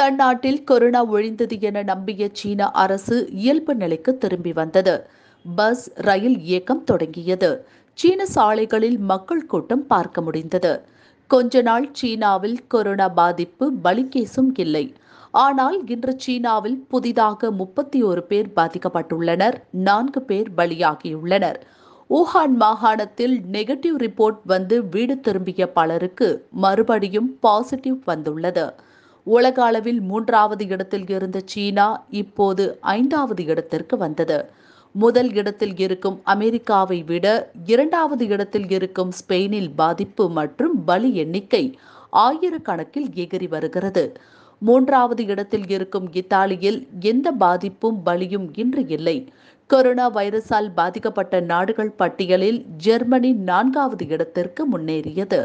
தன்னாட்டில் corona ஒழிந்தது என நம்பிய சீன அரசு இயல்பு நிலைக்கு திரும்பி வந்தது பஸ் ரயில் இயக்கம் தொடங்கியது சீன சாலைகளில் மக்கள் கூட்டம் பார்க்க முடிந்தது கொஞ்ச நாள் சீனாவில் கொரோனா பாதிப்பு பலிகேசும் இல்லை ஆனால் இன்று சீனாவில் புதிதாக முப்பத்தி ஒரு பேர் பாதிக்கப்பட்டுள்ளனர் நான்கு பேர் பலியாகியுள்ளனர் ஊஹான் மாகாணத்தில் நெகட்டிவ் ரிப்போர்ட் வந்து வீடு திரும்பிய பலருக்கு மறுபடியும் பாசிட்டிவ் வந்துள்ளது உலக அளவில் மூன்றாவது இடத்தில் இருந்த சீனா இப்போது ஐந்தாவது இடத்திற்கு வந்தது முதல் இடத்தில் இருக்கும் அமெரிக்காவை விட இரண்டாவது இடத்தில் இருக்கும் ஸ்பெயினில் பாதிப்பு மற்றும் பலி எண்ணிக்கை ஆயிரக்கணக்கில் எகிரி வருகிறது மூன்றாவது இடத்தில் இருக்கும் இத்தாலியில் எந்த பாதிப்பும் பலியும் இன்று இல்லை கொரோனா வைரஸால் பாதிக்கப்பட்ட நாடுகள் பட்டியலில் ஜெர்மனி நான்காவது இடத்திற்கு முன்னேறியது